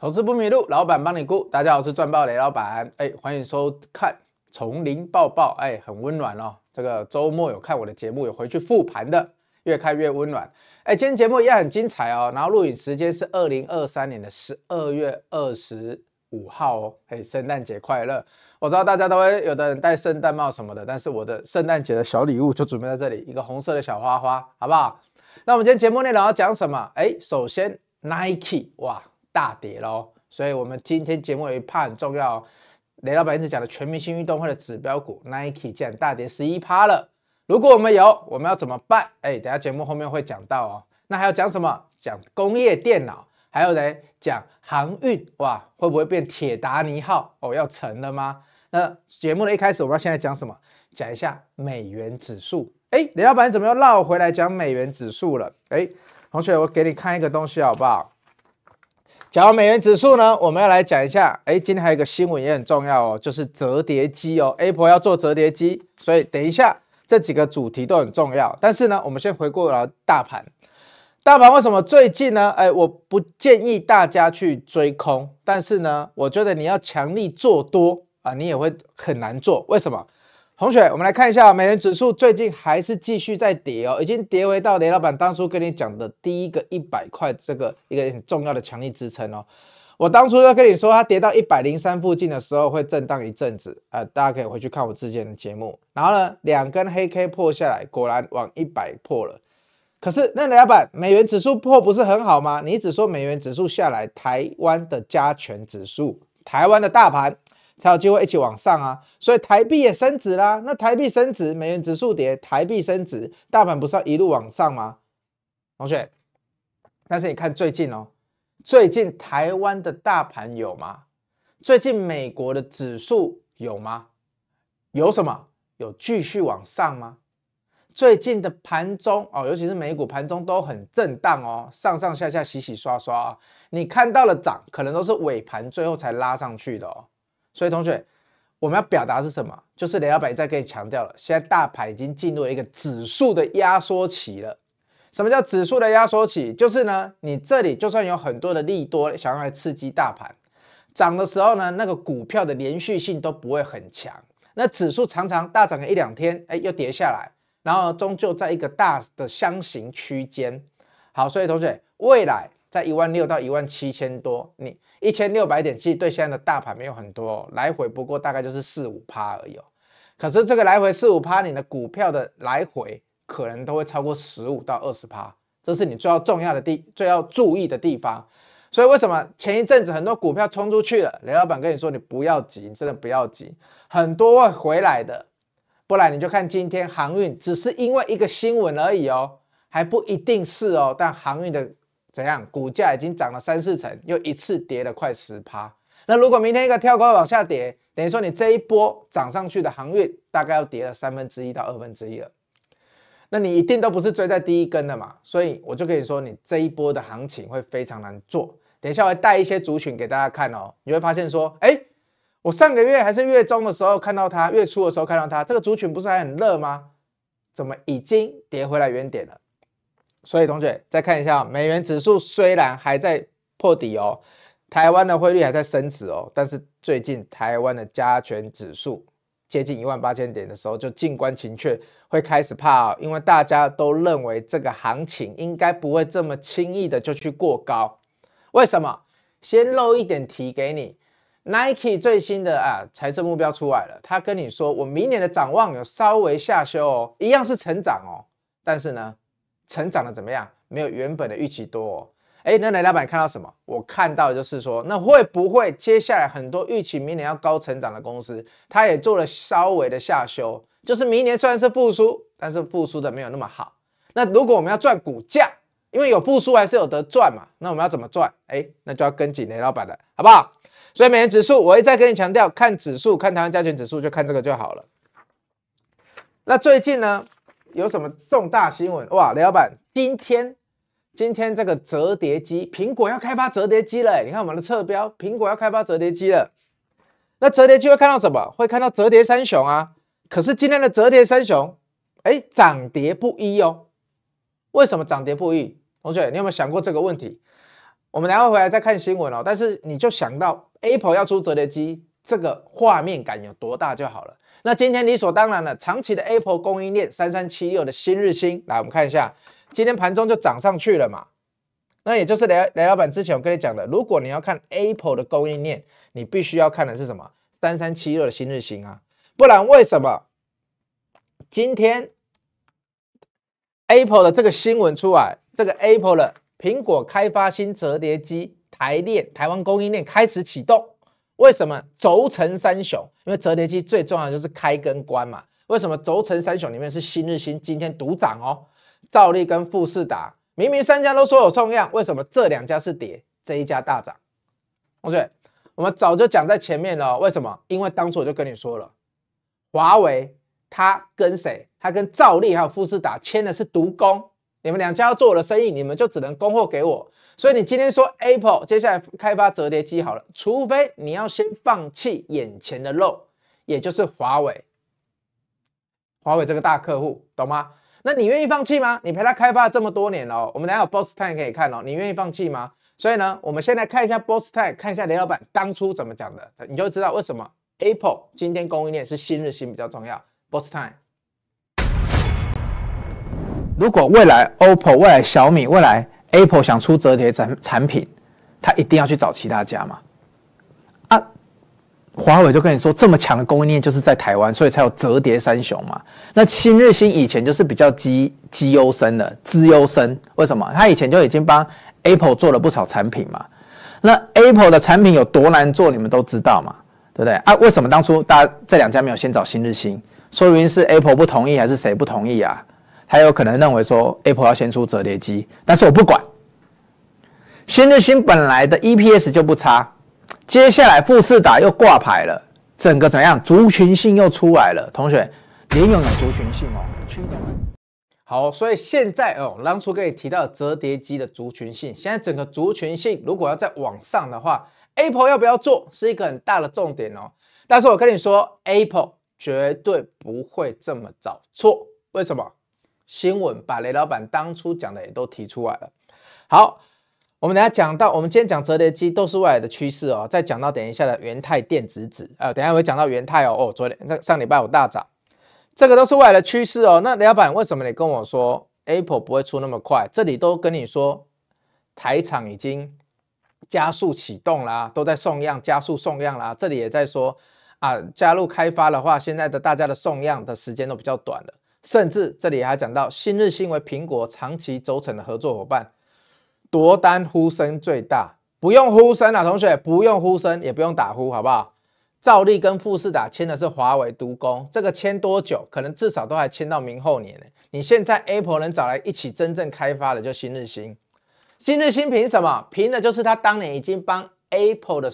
投资不迷路，老板帮你估。大家好，我是赚爆雷老板。哎，欢迎收看《丛林抱抱》。哎，很温暖哦。这个周末有看我的节目，有回去复盘的，越看越温暖。哎，今天节目也很精彩哦。然后录影时间是二零二三年的十二月二十五号哦。哎，圣诞节快乐！我知道大家都会有的人戴圣诞帽什么的，但是我的圣诞节的小礼物就准备在这里，一个红色的小花花，好不好？那我们今天节目内容要讲什么？哎，首先 Nike 哇。大跌喽，所以我们今天节目有一趴很重要。雷老板一直讲的全明星运动会的指标股 Nike 竟然大跌十一趴了。如果我们有，我们要怎么办？哎，等下节目后面会讲到哦。那还要讲什么？讲工业电脑，还有呢，讲航运哇，会不会变铁达尼号？哦，要沉了吗？那节目的一开始，我不知道现在讲什么，讲一下美元指数。哎，雷老板怎么又绕回来讲美元指数了？哎，同学，我给你看一个东西好不好？讲美元指数呢，我们要来讲一下。哎，今天还有一个新闻也很重要哦，就是折叠机哦，Apple 要做折叠机，所以等一下这几个主题都很重要。但是呢，我们先回过了大盘，大盘为什么最近呢？哎，我不建议大家去追空，但是呢，我觉得你要强力做多啊，你也会很难做。为什么？同学，我们来看一下美元指数最近还是继续在跌哦，已经跌回到雷老板当初跟你讲的第一个一百块这个一个很重要的强力支撑哦。我当初要跟你说，它跌到一百零三附近的时候会震荡一阵子，呃，大家可以回去看我之前的节目。然后呢，两根黑 K 破下来，果然往一百破了。可是，那雷老板，美元指数破不是很好吗？你只说美元指数下来，台湾的加权指数，台湾的大盘。才有机会一起往上啊，所以台币也升值啦。那台币升值，美元指数跌，台币升值，大盘不是要一路往上吗？同学，但是你看最近哦，最近台湾的大盘有吗？最近美国的指数有吗？有什么？有继续往上吗？最近的盘中哦，尤其是美股盘中都很震荡哦，上上下下洗洗刷刷啊。你看到了涨，可能都是尾盘最后才拉上去的哦。所以，同学，我们要表达是什么？就是雷老板再跟你强调了，现在大盘已经进入了一个指数的压缩期了。什么叫指数的压缩期？就是呢，你这里就算有很多的利多想要来刺激大盘涨的时候呢，那个股票的连续性都不会很强。那指数常常大涨个一两天，哎，又跌下来，然后终究在一个大的箱型区间。好，所以同学，未来在一万六到一万七千多，你。一千六百点其实对现在的大盘没有很多来回，不过大概就是四五趴而已。可是这个来回四五趴，你的股票的来回可能都会超过十五到二十趴，这是你最要重要的地，最要注意的地方。所以为什么前一阵子很多股票冲出去了？雷老板跟你说，你不要急，真的不要急，很多会回来的。不然你就看今天航运，只是因为一个新闻而已哦，还不一定是哦。但航运的。怎样？股价已经涨了三四成，又一次跌了快十趴。那如果明天一个跳高往下跌，等于说你这一波涨上去的航运大概要跌了三分之一到二分之一了。那你一定都不是追在第一根的嘛？所以我就跟你说，你这一波的行情会非常难做。等一下我会带一些族群给大家看哦，你会发现说，哎，我上个月还是月中的时候看到它，月初的时候看到它，这个族群不是还很热吗？怎么已经跌回来原点了？所以，同学再看一下，美元指数虽然还在破底哦，台湾的汇率还在升值哦，但是最近台湾的加权指数接近一万八千点的时候，就静观情却会开始怕、哦，因为大家都认为这个行情应该不会这么轻易的就去过高。为什么？先漏一点题给你，Nike 最新的啊财政目标出来了，他跟你说我明年的展望有稍微下修哦，一样是成长哦，但是呢？成长的怎么样？没有原本的预期多。哎，那雷老板看到什么？我看到就是说，那会不会接下来很多预期明年要高成长的公司，它也做了稍微的下修，就是明年虽然是复苏，但是复苏的没有那么好。那如果我们要赚股价，因为有复苏还是有得赚嘛，那我们要怎么赚？哎，那就要跟紧雷老板了，好不好？所以美元指数，我一再跟你强调，看指数，看台湾加权指数就看这个就好了。那最近呢？有什么重大新闻哇，雷老板，今天今天这个折叠机，苹果要开发折叠机了。你看我们的侧标，苹果要开发折叠机了。那折叠机会看到什么？会看到折叠三雄啊。可是今天的折叠三雄，哎，涨跌不一哦。为什么涨跌不一？同学，你有没有想过这个问题？我们然后回来再看新闻哦。但是你就想到 Apple 要出折叠机，这个画面感有多大就好了。那今天理所当然了，长期的 Apple 供应链，三三七六的新日新，来我们看一下，今天盘中就涨上去了嘛。那也就是雷雷老板之前我跟你讲的，如果你要看 Apple 的供应链，你必须要看的是什么？三三七六的新日新啊，不然为什么今天 Apple 的这个新闻出来，这个 Apple 的苹果开发新折叠机台链，台湾供应链开始启动？为什么轴承三雄？因为折叠机最重要的就是开跟关嘛。为什么轴承三雄里面是新日新今天独涨哦？兆力跟富士达明明三家都说有送样，为什么这两家是跌，这一家大涨？同学，我们早就讲在前面了，为什么？因为当初我就跟你说了，华为它跟谁？它跟兆力还有富士达签的是独供，你们两家要做我的生意，你们就只能供货给我。所以你今天说 Apple 接下来开发折叠机好了，除非你要先放弃眼前的肉，也就是华为，华为这个大客户，懂吗？那你愿意放弃吗？你陪他开发了这么多年了，我们下有 Boss Time 可以看哦？你愿意放弃吗？所以呢，我们先来看一下 Boss Time，看一下雷老板当初怎么讲的，你就知道为什么 Apple 今天供应链是新日新比较重要。Boss Time，如果未来 OPPO、未来小米、未来 Apple 想出折叠产产品，他一定要去找其他家嘛？啊，华为就跟你说，这么强的供应链就是在台湾，所以才有折叠三雄嘛。那新日新以前就是比较基基优生的资优生，为什么？他以前就已经帮 Apple 做了不少产品嘛。那 Apple 的产品有多难做，你们都知道嘛，对不对？啊，为什么当初大家这两家没有先找新日新？说明是 Apple 不同意，还是谁不同意啊？还有可能认为说，Apple 要先出折叠机，但是我不管。新日新本来的 EPS 就不差，接下来富士达又挂牌了，整个怎样？族群性又出来了。同学，你有没族群性哦？好，所以现在哦，当初跟你提到折叠机的族群性，现在整个族群性如果要再往上的话，Apple 要不要做是一个很大的重点哦。但是我跟你说，Apple 绝对不会这么早做，为什么？新闻把雷老板当初讲的也都提出来了。好，我们等下讲到，我们今天讲折叠机都是未来的趋势哦。再讲到等一下的元泰电子纸，呃，等下会讲到元泰哦。哦，昨天那上礼拜五大涨，这个都是未来的趋势哦。那雷老板为什么你跟我说 Apple 不会出那么快？这里都跟你说，台厂已经加速启动啦，都在送样，加速送样啦。这里也在说啊，加入开发的话，现在的大家的送样的时间都比较短了。甚至这里还讲到，新日新为苹果长期轴承的合作伙伴，夺单呼声最大。不用呼声啊，同学，不用呼声，也不用打呼，好不好？照例跟富士达签的是华为独工，这个签多久？可能至少都还签到明后年呢。你现在 Apple 能找来一起真正开发的，就新日新，新日新凭什么？凭的就是他当年已经帮 Apple 的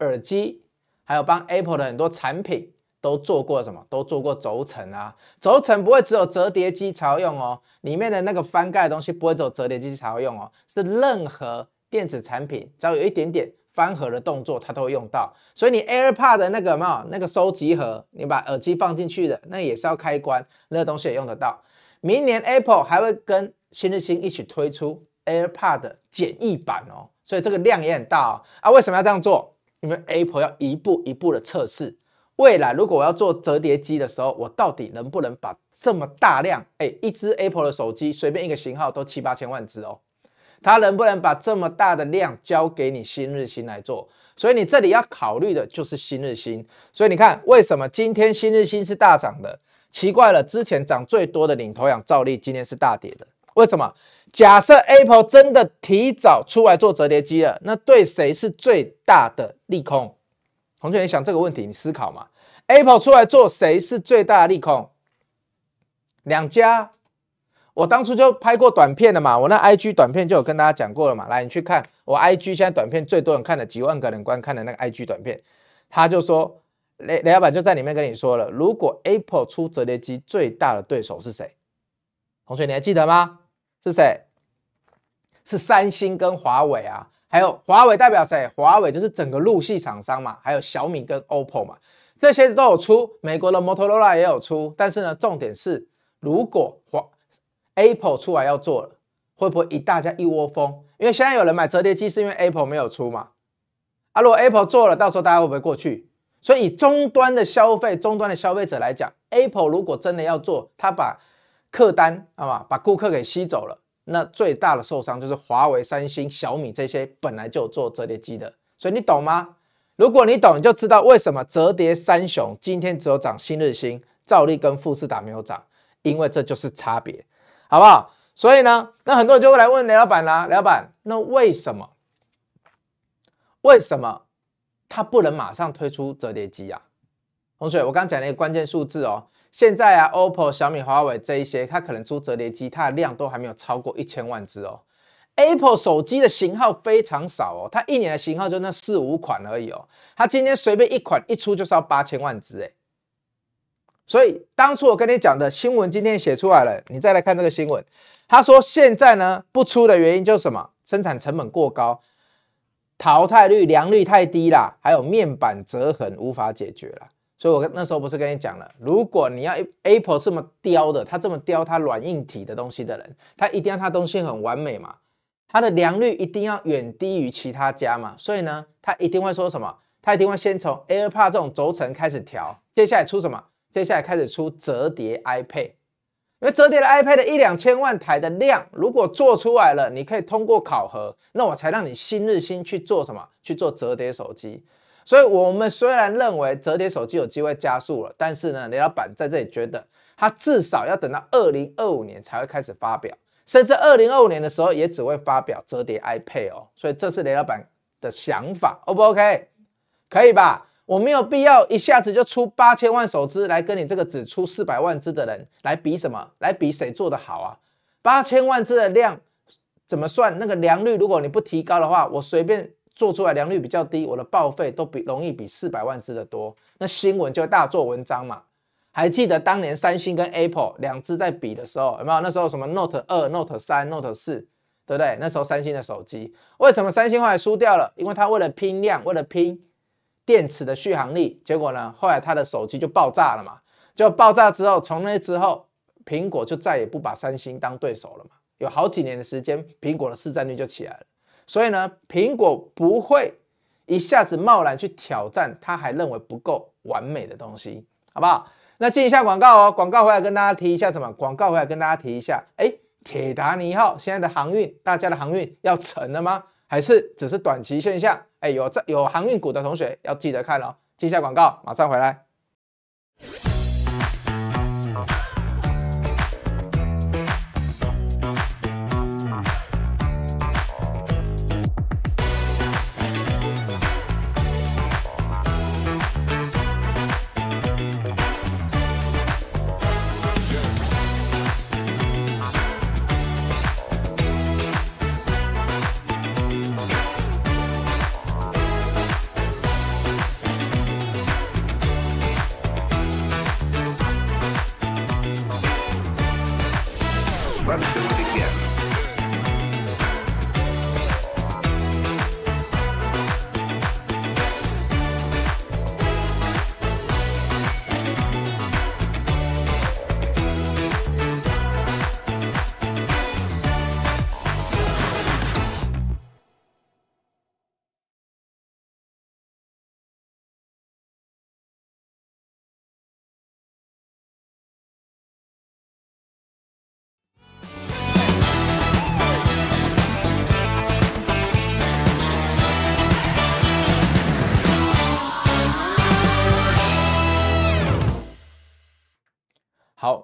耳机，还有帮 Apple 的很多产品。都做过什么？都做过轴承啊，轴承不会只有折叠机才用哦，里面的那个翻盖的东西不会只有折叠机才用哦，是任何电子产品只要有一点点翻盒的动作，它都会用到。所以你 AirPod 的那个什那个收集盒，你把耳机放进去的，那也是要开关，那个东西也用得到。明年 Apple 还会跟新日新一起推出 AirPod 简易版哦，所以这个量也很大哦、啊。为什么要这样做？因为 Apple 要一步一步的测试。未来如果我要做折叠机的时候，我到底能不能把这么大量，哎，一只 Apple 的手机随便一个型号都七八千万只哦，它能不能把这么大的量交给你新日新来做？所以你这里要考虑的就是新日新。所以你看，为什么今天新日新是大涨的？奇怪了，之前涨最多的领头羊兆例今天是大跌的，为什么？假设 Apple 真的提早出来做折叠机了，那对谁是最大的利空？同学，你想这个问题，你思考嘛？Apple 出来做，谁是最大的利空？两家，我当初就拍过短片了嘛，我那 IG 短片就有跟大家讲过了嘛。来，你去看我 IG 现在短片最多人看的几万个人观看的那个 IG 短片，他就说雷雷老板就在里面跟你说了，如果 Apple 出折叠机，最大的对手是谁？同学你还记得吗？是谁？是三星跟华为啊。还有华为代表谁？华为就是整个陆系厂商嘛，还有小米跟 OPPO 嘛，这些都有出。美国的 Motorola 也有出，但是呢，重点是如果华 Apple 出来要做了，会不会一大家一窝蜂？因为现在有人买折叠机是因为 Apple 没有出嘛，啊，如果 Apple 做了，到时候大家会不会过去？所以以终端的消费、终端的消费者来讲，Apple 如果真的要做，他把客单，啊把顾客给吸走了。那最大的受伤就是华为、三星、小米这些本来就做折叠机的，所以你懂吗？如果你懂，你就知道为什么折叠三雄今天只有涨新日新，兆力跟富士达没有涨，因为这就是差别，好不好？所以呢，那很多人就会来问老板啦，雷老板，那为什么为什么他不能马上推出折叠机啊？同学，我刚讲了一个关键数字哦。现在啊，OPPO、小米、华为这一些，它可能出折叠机，它的量都还没有超过一千万只哦。Apple 手机的型号非常少哦，它一年的型号就那四五款而已哦。它今天随便一款一出就是要八千万只哎。所以当初我跟你讲的新闻今天写出来了，你再来看这个新闻，他说现在呢不出的原因就是什么？生产成本过高，淘汰率良率太低啦，还有面板折痕无法解决了。所以，我那时候不是跟你讲了，如果你要 Apple 这么雕的，它这么雕它软硬体的东西的人，他一定要它东西很完美嘛，它的良率一定要远低于其他家嘛，所以呢，他一定会说什么？他一定会先从 AirPod 这种轴承开始调，接下来出什么？接下来开始出折叠 iPad，因为折叠的 iPad 的一两千万台的量，如果做出来了，你可以通过考核，那我才让你新日新去做什么？去做折叠手机。所以，我们虽然认为折叠手机有机会加速了，但是呢，雷老板在这里觉得，他至少要等到二零二五年才会开始发表，甚至二零二五年的时候也只会发表折叠 iPad 哦。所以，这是雷老板的想法，O 不 OK？可以吧？我没有必要一下子就出八千万手机来跟你这个只出四百万只的人来比什么？来比谁做得好啊？八千万只的量怎么算？那个良率，如果你不提高的话，我随便。做出来良率比较低，我的报废都比容易比四百万只的多，那新闻就大做文章嘛。还记得当年三星跟 Apple 两只在比的时候，有没有？那时候什么 Note 二、Note 三、Note 四，对不对？那时候三星的手机为什么三星后来输掉了？因为它为了拼量，为了拼电池的续航力，结果呢，后来它的手机就爆炸了嘛。就爆炸之后，从那之后，苹果就再也不把三星当对手了嘛。有好几年的时间，苹果的市占率就起来了。所以呢，苹果不会一下子贸然去挑战他还认为不够完美的东西，好不好？那进一下广告哦，广告回来跟大家提一下什么？广告回来跟大家提一下，哎，铁达尼号现在的航运，大家的航运要沉了吗？还是只是短期现象？哎，有在有航运股的同学要记得看哦。进一下广告，马上回来。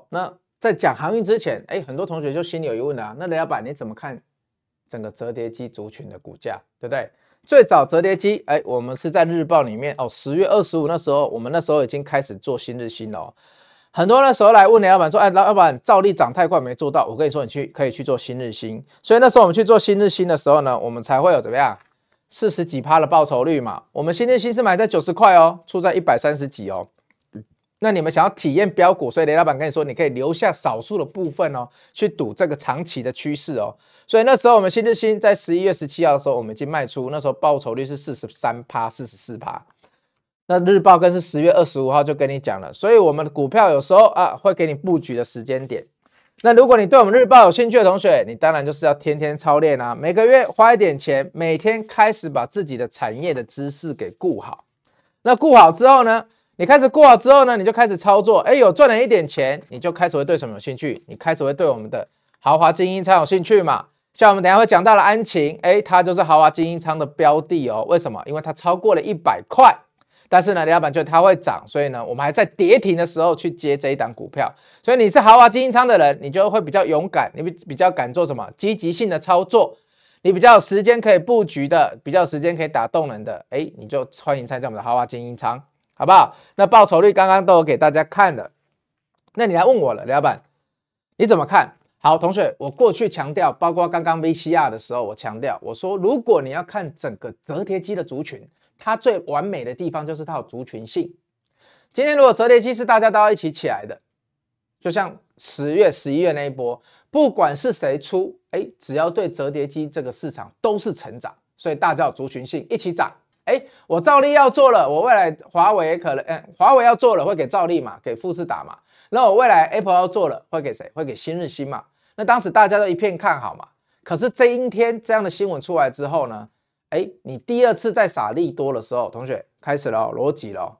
那在讲航运之前，哎，很多同学就心里有疑问了。那雷老板你怎么看整个折叠机族群的股价，对不对？最早折叠机，哎，我们是在日报里面哦，十月二十五那时候，我们那时候已经开始做新日新哦。很多那时候来问雷老板说，哎，老板照例涨太快没做到。我跟你说，你去可以去做新日新。所以那时候我们去做新日新的时候呢，我们才会有怎么样四十几趴的报酬率嘛。我们新日新是买在九十块哦，出在一百三十几哦。那你们想要体验标股，所以雷老板跟你说，你可以留下少数的部分哦，去赌这个长期的趋势哦。所以那时候我们新日新在十一月十七号的时候，我们已经卖出，那时候报酬率是四十三趴、四十四趴。那日报更是十月二十五号就跟你讲了。所以我们的股票有时候啊，会给你布局的时间点。那如果你对我们日报有兴趣的同学，你当然就是要天天操练啊，每个月花一点钱，每天开始把自己的产业的知识给顾好。那顾好之后呢？你开始过了之后呢，你就开始操作。哎，有赚了一点钱，你就开始会对什么有兴趣？你开始会对我们的豪华精英仓有兴趣嘛？像我们等下会讲到的安晴，哎，它就是豪华精英仓的标的哦。为什么？因为它超过了一百块，但是呢，李老板觉得它会涨，所以呢，我们还在跌停的时候去接这一档股票。所以你是豪华精英仓的人，你就会比较勇敢，你比较敢做什么积极性的操作，你比较时间可以布局的，比较时间可以打动人的，哎，你就欢迎参加我们的豪华精英仓。好不好？那报酬率刚刚都有给大家看了，那你来问我了，李老板，你怎么看好？同学，我过去强调，包括刚刚 VCR 的时候，我强调，我说如果你要看整个折叠机的族群，它最完美的地方就是它有族群性。今天如果折叠机是大家都要一起起来的，就像十月、十一月那一波，不管是谁出，哎，只要对折叠机这个市场都是成长，所以大家有族群性一起涨。哎，我照例要做了，我未来华为可能，哎，华为要做了会给照例嘛，给富士达嘛。那我未来 Apple 要做了会给谁？会给新日新嘛。那当时大家都一片看好嘛。可是这一天这样的新闻出来之后呢，哎，你第二次在撒利多的时候，同学开始了逻辑了。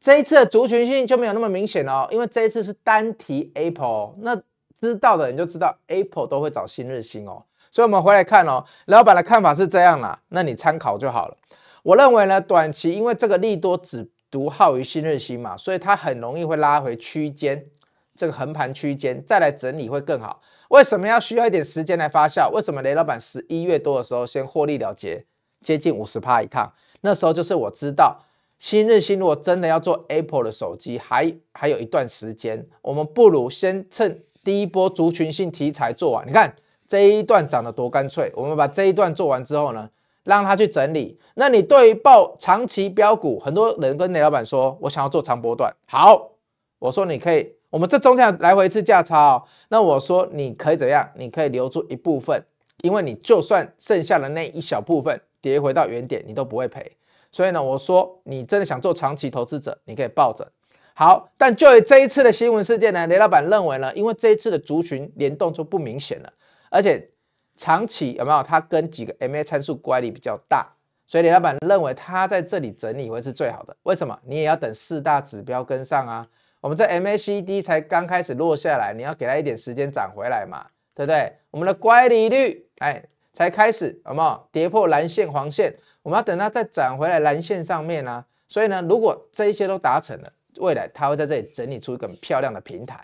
这一次的族群性就没有那么明显哦，因为这一次是单提 Apple，那知道的人就知道 Apple 都会找新日新哦。所以我们回来看哦，雷老板的看法是这样啦，那你参考就好了。我认为呢，短期因为这个利多只独好于新日兴嘛，所以它很容易会拉回区间，这个横盘区间再来整理会更好。为什么要需要一点时间来发酵？为什么雷老板十一月多的时候先获利了结，接近五十趴一趟？那时候就是我知道新日兴如果真的要做 Apple 的手机，还还有一段时间，我们不如先趁第一波族群性题材做完，你看。这一段涨得多干脆，我们把这一段做完之后呢，让他去整理。那你对于报长期标股，很多人跟雷老板说，我想要做长波段，好，我说你可以，我们这中间来回一次价差，哦。那我说你可以怎样？你可以留出一部分，因为你就算剩下的那一小部分跌回到原点，你都不会赔。所以呢，我说你真的想做长期投资者，你可以抱着。好，但就以这一次的新闻事件呢，雷老板认为呢，因为这一次的族群联动就不明显了。而且长期有没有？它跟几个 MA 参数乖离比较大，所以李老板认为它在这里整理会是最好的。为什么？你也要等四大指标跟上啊。我们这 MACD 才刚开始落下来，你要给它一点时间涨回来嘛，对不对？我们的乖离率哎才开始，有没有跌破蓝线黄线？我们要等它再涨回来蓝线上面啊。所以呢，如果这一些都达成了，未来它会在这里整理出一个很漂亮的平台。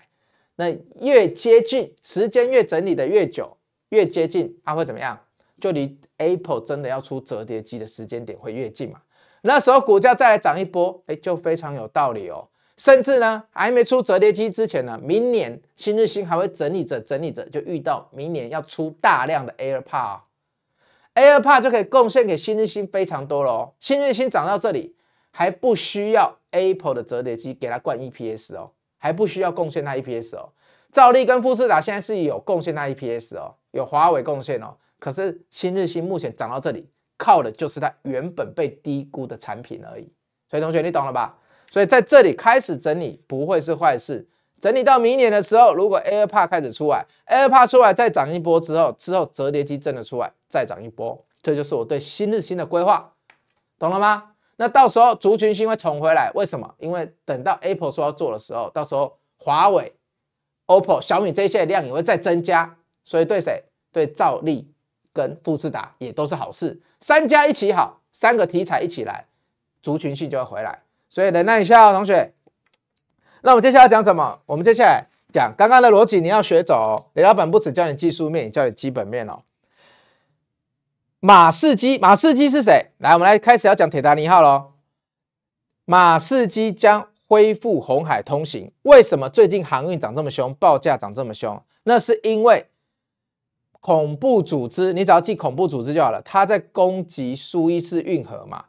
那越接近，时间越整理的越久。越接近，它会怎么样？就离 Apple 真的要出折叠机的时间点会越近嘛？那时候股价再来涨一波，哎，就非常有道理哦。甚至呢，还没出折叠机之前呢，明年新日新还会整理着整理着，就遇到明年要出大量的 AirPod，AirPod 就可以贡献给新日新非常多了哦。新日新涨到这里还不需要 Apple 的折叠机给它灌 EPS 哦，还不需要贡献它 EPS 哦。照例跟富士达现在是有贡献它 EPS 哦。有华为贡献哦，可是新日新目前涨到这里，靠的就是它原本被低估的产品而已。所以同学你懂了吧？所以在这里开始整理不会是坏事。整理到明年的时候，如果 AirPod 开始出来，AirPod 出来再涨一波之后，之后折叠机真的出来再涨一波，这就是我对新日新的规划，懂了吗？那到时候族群性会重回来，为什么？因为等到 Apple 说要做的时候，到时候华为、OPPO、小米这些量也会再增加。所以对谁对赵丽跟富士达也都是好事，三家一起好，三个题材一起来，族群性就会回来。所以忍耐一下哦，同学。那我们接下来讲什么？我们接下来讲刚刚的逻辑，你要学走。李老板不止教你技术面，也教你基本面哦。马士基，马士基是谁？来，我们来开始要讲铁达尼号喽。马士基将恢复红海通行。为什么最近航运涨这么凶，报价涨这么凶？那是因为。恐怖组织，你只要记恐怖组织就好了。他在攻击苏伊士运河嘛？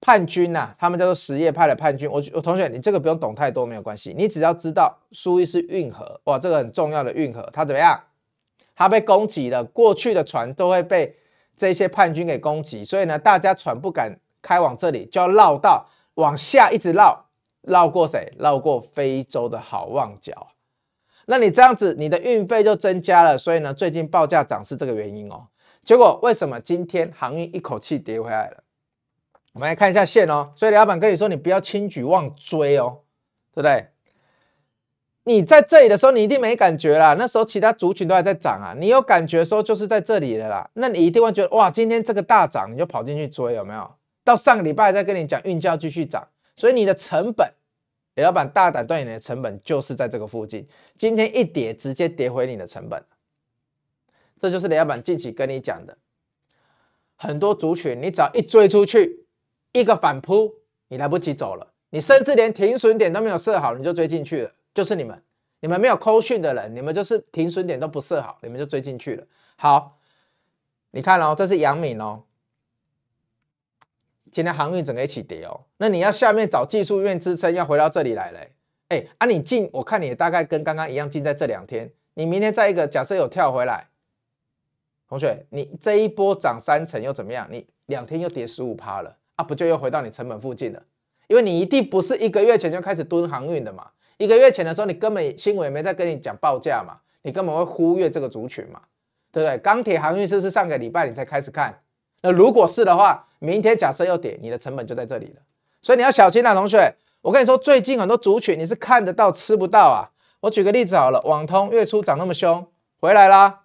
叛军呐，他们叫做什叶派的叛军。我我同学，你这个不用懂太多，没有关系。你只要知道苏伊士运河，哇，这个很重要的运河，它怎么样？它被攻击了，过去的船都会被这些叛军给攻击，所以呢，大家船不敢开往这里，就要绕道，往下一直绕，绕过谁？绕过非洲的好望角。那你这样子，你的运费就增加了，所以呢，最近报价涨是这个原因哦。结果为什么今天航运一口气跌回来了？我们来看一下线哦。所以老板跟你说你不要轻举妄追哦，对不对？你在这里的时候，你一定没感觉啦。那时候其他族群都还在涨啊，你有感觉时候就是在这里的啦。那你一定会觉得哇，今天这个大涨，你就跑进去追有没有？到上个礼拜再跟你讲运价继续涨，所以你的成本。李老板大胆断你的成本就是在这个附近，今天一跌直接跌回你的成本，这就是李老板近期跟你讲的。很多族群，你只要一追出去，一个反扑，你来不及走了，你甚至连停损点都没有设好，你就追进去了。就是你们，你们没有扣讯的人，你们就是停损点都不设好，你们就追进去了。好，你看哦，这是杨敏哦。今天航运整个一起跌哦，那你要下面找技术面支撑，要回到这里来了。哎啊，你进，我看你大概跟刚刚一样进在这两天。你明天再一个，假设有跳回来，同学，你这一波涨三成又怎么样？你两天又跌十五趴了啊，不就又回到你成本附近了？因为你一定不是一个月前就开始蹲航运的嘛。一个月前的时候，你根本新闻也没在跟你讲报价嘛，你根本会忽略这个族群嘛，对不对？钢铁航运不是上个礼拜你才开始看，那如果是的话。明天假设要跌，你的成本就在这里了，所以你要小心啦，同学。我跟你说，最近很多组群你是看得到吃不到啊。我举个例子好了，网通月初涨那么凶，回来啦，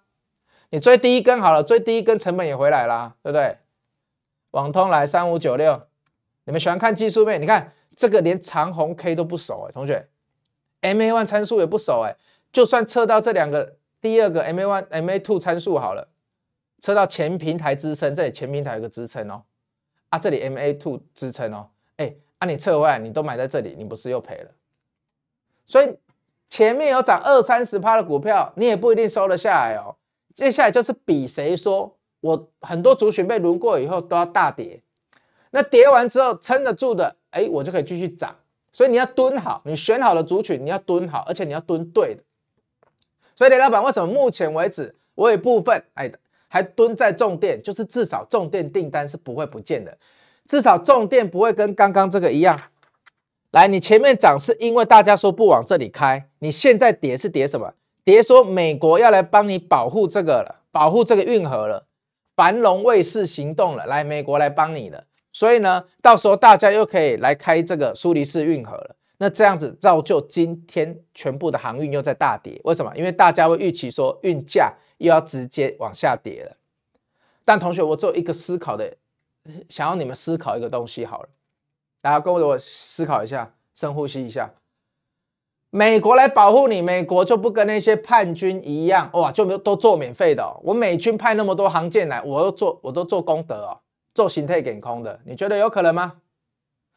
你追第一根好了，追第一根成本也回来啦，对不对？网通来三五九六，你们喜欢看技术面？你看这个连长虹 K 都不熟哎，同学，MA one 参数也不熟哎，就算测到这两个第二个 MA one MA two 参数好了，测到前平台支撑，这里前平台有个支撑哦。它这里 MA two 支撑哦，哎，那你撤回来，你都买在这里，你不是又赔了？所以前面有涨二三十趴的股票，你也不一定收得下来哦。接下来就是比谁说我很多族群被轮过以后都要大跌，那跌完之后撑得住的，哎，我就可以继续涨。所以你要蹲好，你选好了族群，你要蹲好，而且你要蹲对的。所以雷老板为什么目前为止我有部分哎还蹲在重店，就是至少重店订单是不会不见的，至少重店不会跟刚刚这个一样。来，你前面涨是因为大家说不往这里开，你现在跌是跌什么？跌说美国要来帮你保护这个了，保护这个运河了，繁荣卫士行动了，来美国来帮你了。所以呢，到时候大家又可以来开这个苏黎世运河了。那这样子造就今天全部的航运又在大跌，为什么？因为大家会预期说运价。又要直接往下跌了，但同学，我做一个思考的，想要你们思考一个东西好了，大家跟着我思考一下，深呼吸一下。美国来保护你，美国就不跟那些叛军一样，哇，就没有都做免费的。我美军派那么多航舰来，我都做，我都做功德哦，做形态减空的，你觉得有可能吗？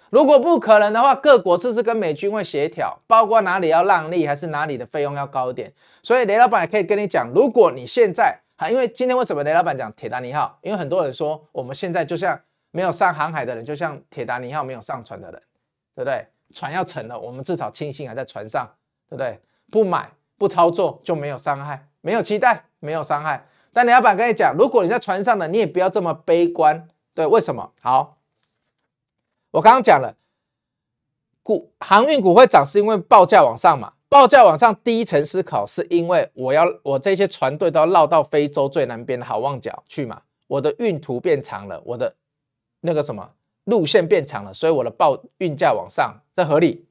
如果不可能的话，各国是不是跟美军会协调？包括哪里要让利，还是哪里的费用要高一点？所以雷老板也可以跟你讲，如果你现在还因为今天为什么雷老板讲铁达尼号？因为很多人说我们现在就像没有上航海的人，就像铁达尼号没有上船的人，对不对？船要沉了，我们至少庆幸还在船上，对不对？不买不操作就没有伤害，没有期待没有伤害。但雷老板跟你讲，如果你在船上的，你也不要这么悲观，对？为什么？好。我刚刚讲了，股航运股会涨，是因为报价往上嘛？报价往上，第一层思考是因为我要我这些船队都要绕到非洲最南边的好望角去嘛？我的运途变长了，我的那个什么路线变长了，所以我的报运价往上，这合理。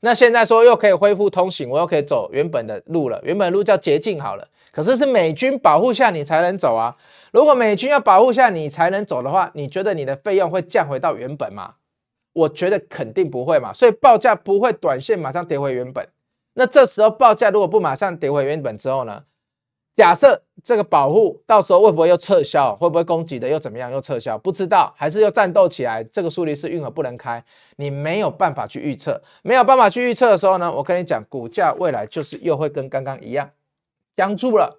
那现在说又可以恢复通行，我又可以走原本的路了，原本路叫捷径好了。可是是美军保护下你才能走啊？如果美军要保护下你才能走的话，你觉得你的费用会降回到原本吗？我觉得肯定不会嘛，所以报价不会短线马上跌回原本。那这时候报价如果不马上跌回原本之后呢？假设这个保护到时候会不会又撤销？会不会供给的又怎么样又撤销？不知道，还是又战斗起来？这个输利是运河不能开，你没有办法去预测，没有办法去预测的时候呢？我跟你讲，股价未来就是又会跟刚刚一样，僵住了。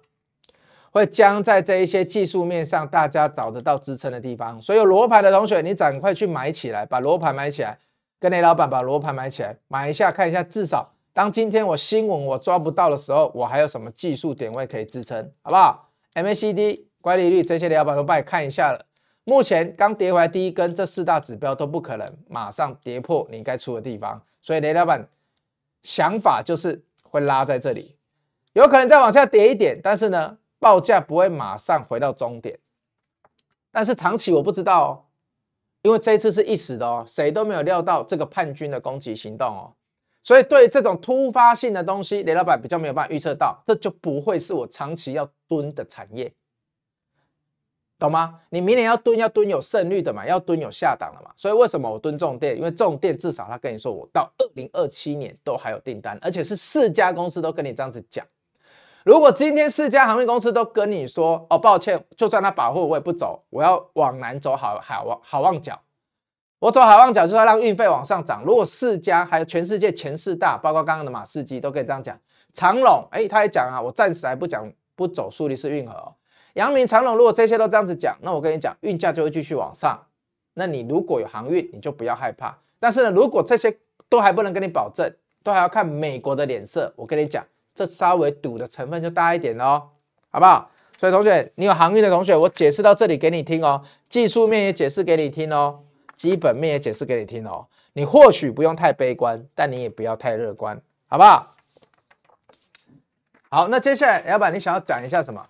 会将在这一些技术面上，大家找得到支撑的地方。所以，罗盘的同学，你赶快去买起来，把罗盘买起来，跟雷老板把罗盘买起来，买一下看一下，至少当今天我新闻我抓不到的时候，我还有什么技术点位可以支撑，好不好？MACD、乖离率这些，雷老板都拜看一下了。目前刚跌回来第一根，这四大指标都不可能马上跌破，你该出的地方。所以雷老板想法就是会拉在这里，有可能再往下跌一点，但是呢？报价不会马上回到终点，但是长期我不知道，哦，因为这一次是一时的哦，谁都没有料到这个叛军的攻击行动哦，所以对这种突发性的东西，雷老板比较没有办法预测到，这就不会是我长期要蹲的产业，懂吗？你明年要蹲要蹲有胜率的嘛，要蹲有下档的嘛，所以为什么我蹲重电？因为重电至少他跟你说我到二零二七年都还有订单，而且是四家公司都跟你这样子讲。如果今天四家航运公司都跟你说，哦，抱歉，就算他保护我也不走，我要往南走，好好好好望角，我走好望角就要让运费往上涨。如果四家还有全世界前四大，包括刚刚的马士基都可以这样讲，长隆，哎，他也讲啊，我暂时还不讲，不走苏黎世运河，阳明长隆，如果这些都这样子讲，那我跟你讲，运价就会继续往上。那你如果有航运，你就不要害怕。但是呢，如果这些都还不能跟你保证，都还要看美国的脸色，我跟你讲。这稍微赌的成分就大一点哦，好不好？所以同学，你有航运的同学，我解释到这里给你听哦，技术面也解释给你听哦，基本面也解释给你听哦。你或许不用太悲观，但你也不要太乐观，好不好？好，那接下来老板，你想要讲一下什么？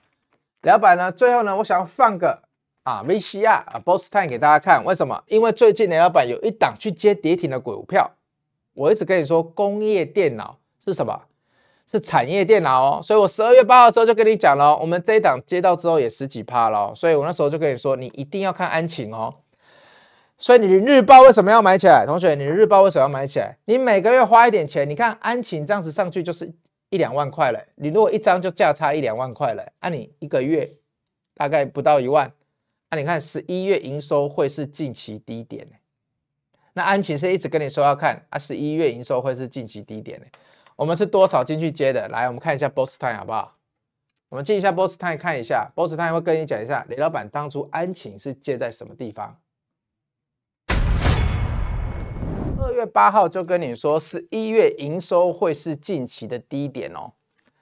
老板呢？最后呢？我想要放个啊 VCR 啊，Boss t 波 n 泰给大家看。为什么？因为最近李老板有一档去接跌停的股票，我一直跟你说，工业电脑是什么？是产业电脑哦，所以我十二月八号的时候就跟你讲了，我们这一档接到之后也十几趴了，所以我那时候就跟你说，你一定要看安晴哦。所以你日报为什么要买起来？同学，你日报为什么要买起来？你每个月花一点钱，你看安晴这样子上去就是一两万块了，你如果一张就价差一两万块了，按你一个月大概不到一万，那你看十一月营收会是近期低点呢？那安晴是一直跟你说要看啊，十一月营收会是近期低点呢。我们是多少进去接的？来，我们看一下 boss time 好不好？我们进一下 boss time 看一下，boss time 会跟你讲一下雷老板当初安情是借在什么地方。二月八号就跟你说，是一月营收会是近期的低点哦。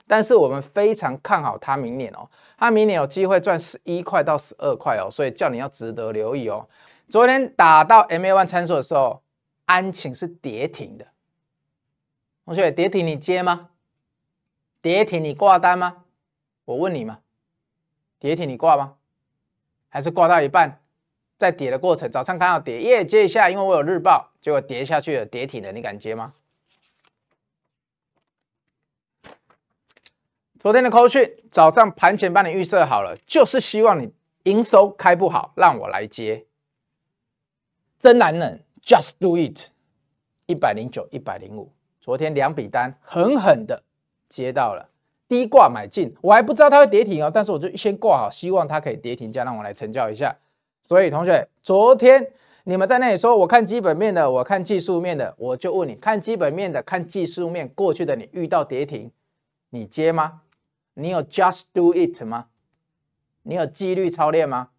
但是我们非常看好他明年哦，他明年有机会赚十一块到十二块哦，所以叫你要值得留意哦。昨天打到 MA one 参数的时候，安情是跌停的。同学，跌停你接吗？跌停你挂单吗？我问你嘛，跌停你挂吗？还是挂到一半，在跌的过程，早上看到跌，耶，接一下，因为我有日报，结果跌下去了，跌停了，你敢接吗？昨天的扣讯，早上盘前帮你预设好了，就是希望你营收开不好，让我来接。真男人，just do it，一百零九，一百零五。昨天两笔单狠狠的接到了低挂买进，我还不知道它会跌停哦，但是我就先挂好，希望它可以跌停价让我来成交一下。所以同学，昨天你们在那里说我看基本面的，我看技术面的，我就问你看基本面的看技术面过去的你遇到跌停，你接吗？你有 just do it 吗？你有纪律操练吗？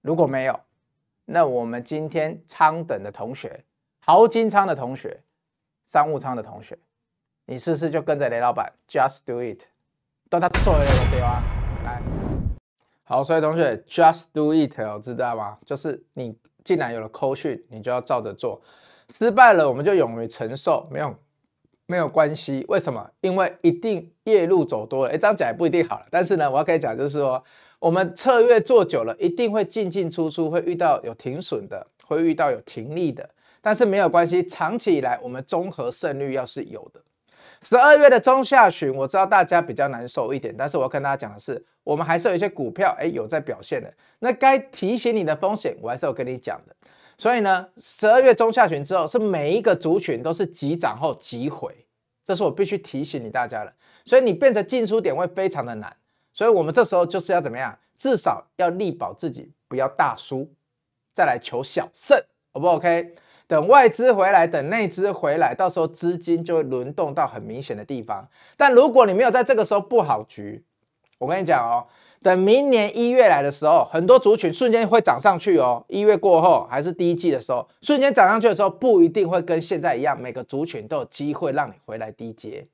如果没有，那我们今天仓等的同学，淘金仓的同学。商务舱的同学，你试试就跟着雷老板，just do it，到他做了那个标啊，来。好，所以同学，just do it，知道吗？就是你既然有了口训，你就要照着做。失败了，我们就勇于承受，没有，没有关系。为什么？因为一定夜路走多了，这样讲也不一定好了。但是呢，我要跟你讲，就是说，我们策略做久了，一定会进进出出，会遇到有停损的，会遇到有停利的。但是没有关系，长期以来我们综合胜率要是有的。十二月的中下旬，我知道大家比较难受一点，但是我跟大家讲的是，我们还是有一些股票哎有在表现的。那该提醒你的风险，我还是有跟你讲的。所以呢，十二月中下旬之后，是每一个族群都是急涨后急回，这是我必须提醒你大家的。所以你变成进出点会非常的难。所以我们这时候就是要怎么样？至少要力保自己不要大输，再来求小胜，OK？o 不等外资回来，等内资回来，到时候资金就会轮动到很明显的地方。但如果你没有在这个时候布好局，我跟你讲哦，等明年一月来的时候，很多族群瞬间会涨上去哦。一月过后，还是第一季的时候，瞬间涨上去的时候，不一定会跟现在一样，每个族群都有机会让你回来低接。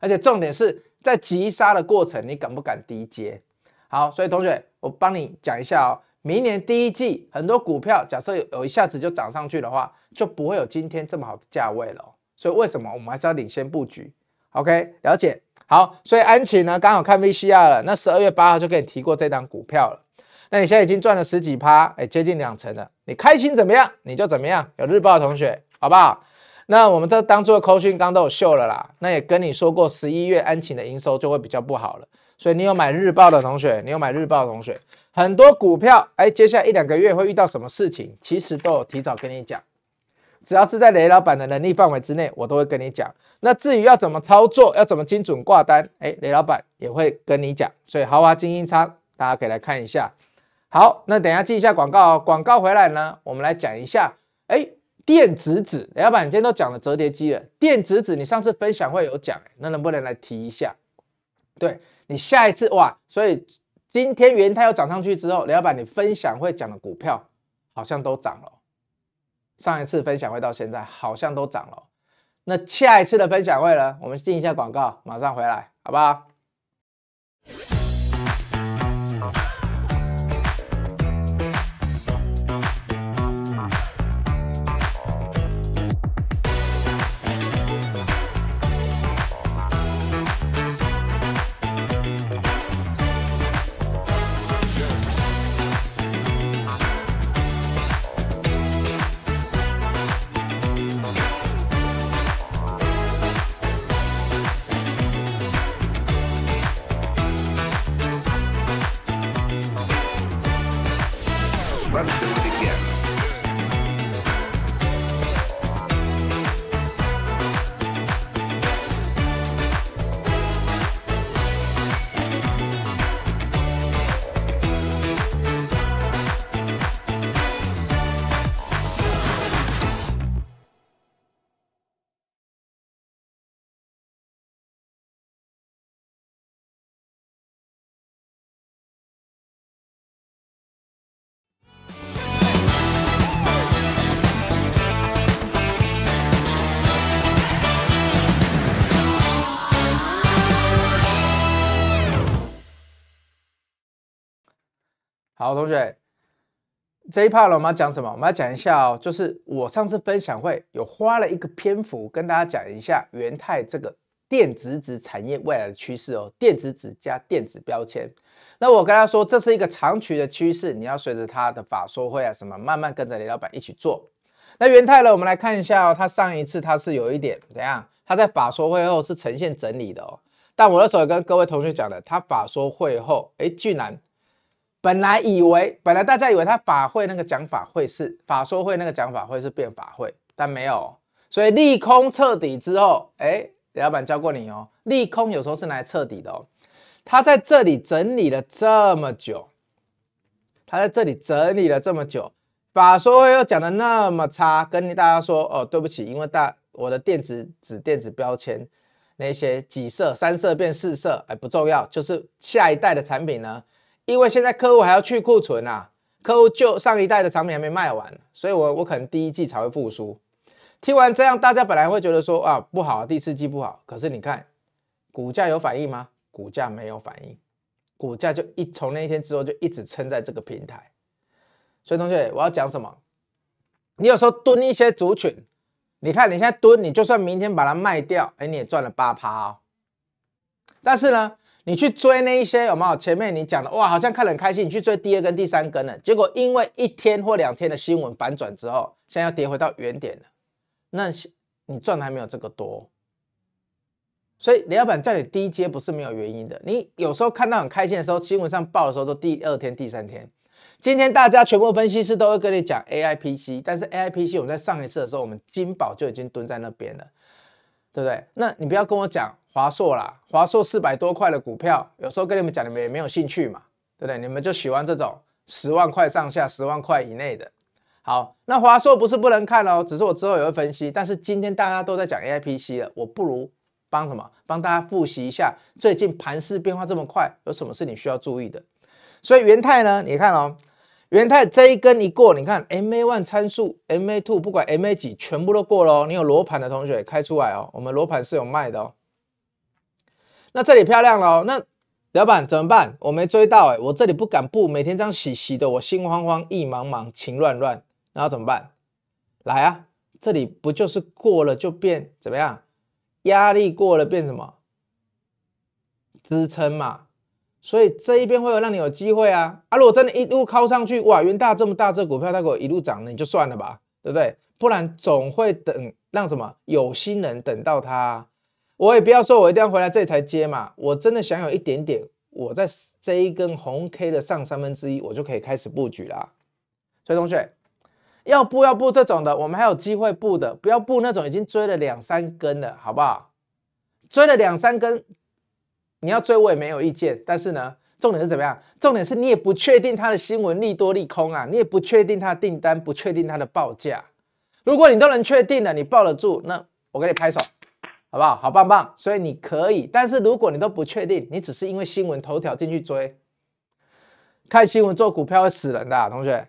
而且重点是在急杀的过程，你敢不敢低接？好，所以同学，我帮你讲一下哦。明年第一季很多股票，假设有有一下子就涨上去的话，就不会有今天这么好的价位了。所以为什么我们还是要领先布局？OK，了解。好，所以安琪呢，刚好看 VCR 了。那十二月八号就跟你提过这档股票了。那你现在已经赚了十几趴，哎，接近两成了。你开心怎么样？你就怎么样。有日报的同学，好不好？那我们这当的扣群刚都有秀了啦。那也跟你说过，十一月安琪的营收就会比较不好了。所以你有买日报的同学，你有买日报的同学。很多股票，哎，接下来一两个月会遇到什么事情，其实都有提早跟你讲。只要是在雷老板的能力范围之内，我都会跟你讲。那至于要怎么操作，要怎么精准挂单，哎，雷老板也会跟你讲。所以豪华精英仓，大家可以来看一下。好，那等下记一下广告哦，广告回来呢，我们来讲一下。哎，电子纸，雷老板，你今天都讲了折叠机了。电子纸，你上次分享会有讲，那能不能来提一下？对你下一次哇，所以。今天元泰又涨上去之后，你老板，你分享会讲的股票好像都涨了。上一次分享会到现在好像都涨了。那下一次的分享会呢？我们进一下广告，马上回来，好不好？好，同学，这一 part 我们要讲什么？我们要讲一下哦，就是我上次分享会有花了一个篇幅跟大家讲一下元泰这个电子纸产业未来的趋势哦，电子纸加电子标签。那我跟他说，这是一个长取的趋势，你要随着他的法说会啊什么，慢慢跟着雷老板一起做。那元泰呢，我们来看一下哦，他上一次他是有一点怎样？他在法说会后是呈现整理的哦，但我的时候跟各位同学讲的，他法说会后，哎，居然。本来以为，本来大家以为他法会那个讲法会是法说会那个讲法会是变法会，但没有，所以利空彻底之后，哎，李老板教过你哦，利空有时候是来彻底的哦。他在这里整理了这么久，他在这里整理了这么久，法说会又讲的那么差，跟大家说哦，对不起，因为大我的电子纸电子标签那些几色三色变四色，哎，不重要，就是下一代的产品呢。因为现在客户还要去库存啊，客户就上一代的产品还没卖完，所以我我可能第一季才会复苏。听完这样，大家本来会觉得说啊不好，第四季不好，可是你看股价有反应吗？股价没有反应，股价就一从那一天之后就一直撑在这个平台。所以同学，我要讲什么？你有时候蹲一些族群，你看你现在蹲，你就算明天把它卖掉，哎，你也赚了八趴哦。但是呢？你去追那一些有有？前面你讲的哇，好像看得很开心，你去追第二根、第三根了，结果因为一天或两天的新闻反转之后，现在要跌回到原点了，那你赚的还没有这个多。所以林老板叫你低接不是没有原因的。你有时候看到很开心的时候，新闻上报的时候都第二天、第三天。今天大家全部分析师都会跟你讲 AIPC，但是 AIPC 我们在上一次的时候，我们金宝就已经蹲在那边了，对不对？那你不要跟我讲。华硕啦，华硕四百多块的股票，有时候跟你们讲你们也没有兴趣嘛，对不对？你们就喜欢这种十万块上下、十万块以内的。好，那华硕不是不能看哦，只是我之后也会分析。但是今天大家都在讲 AIPC 了，我不如帮什么帮大家复习一下，最近盘势变化这么快，有什么是你需要注意的？所以元泰呢，你看哦，元泰这一根一过，你看 MA one 参数、MA two 不管 MA 几，全部都过了哦。你有罗盘的同学开出来哦，我们罗盘是有卖的哦。那这里漂亮了哦。那老板怎么办？我没追到哎，我这里不敢布，每天这样洗洗的，我心慌慌、意茫茫、情乱乱，然后怎么办？来啊，这里不就是过了就变怎么样？压力过了变什么？支撑嘛。所以这一边会有让你有机会啊。啊，如果真的一路靠上去，哇，元大这么大，这股票它给我一路涨了，你就算了吧，对不对？不然总会等让什么有心人等到它。我也不要说我一定要回来这里才接嘛，我真的想有一点点，我在这一根红 K 的上三分之一，我就可以开始布局啦。所以同学，要布要布这种的，我们还有机会布的，不要布那种已经追了两三根了，好不好？追了两三根，你要追我也没有意见，但是呢，重点是怎么样？重点是你也不确定它的新闻利多利空啊，你也不确定它的订单，不确定它的报价。如果你都能确定了，你抱得住，那我给你拍手。好不好？好棒棒！所以你可以，但是如果你都不确定，你只是因为新闻头条进去追看新闻做股票会死人的，同学。